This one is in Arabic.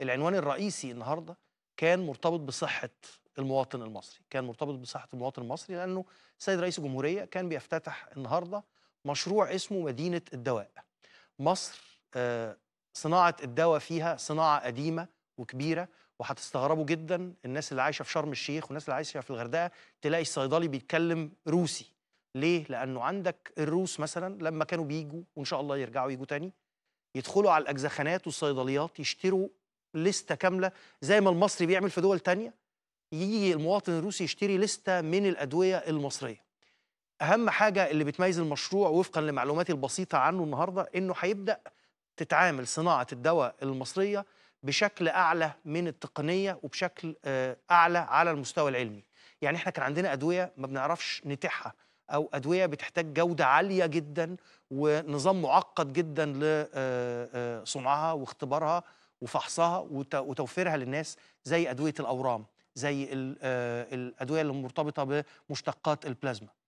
العنوان الرئيسي النهارده كان مرتبط بصحه المواطن المصري كان مرتبط بصحه المواطن المصري لانه السيد رئيس الجمهوريه كان بيفتتح النهارده مشروع اسمه مدينه الدواء مصر آه، صناعه الدواء فيها صناعه قديمه وكبيره وهتستغربوا جدا الناس اللي عايشه في شرم الشيخ والناس اللي عايشه في الغردقه تلاقي الصيدلي بيتكلم روسي ليه لانه عندك الروس مثلا لما كانوا بيجوا وان شاء الله يرجعوا يجوا تاني يدخلوا على الاجزخانات والصيدليات يشتروا لستة كاملة زي ما المصري بيعمل في دول تانية يجي المواطن الروسي يشتري لستة من الأدوية المصرية أهم حاجة اللي بتميز المشروع وفقا لمعلوماتي البسيطة عنه النهاردة إنه هيبدأ تتعامل صناعة الدواء المصرية بشكل أعلى من التقنية وبشكل آه، أعلى على المستوى العلمي يعني إحنا كان عندنا أدوية ما بنعرفش نتيحها او ادويه بتحتاج جوده عاليه جدا ونظام معقد جدا لصنعها آه، آه، واختبارها وفحصها وتوفيرها للناس زي ادويه الاورام زي آه، الادويه المرتبطه بمشتقات البلازما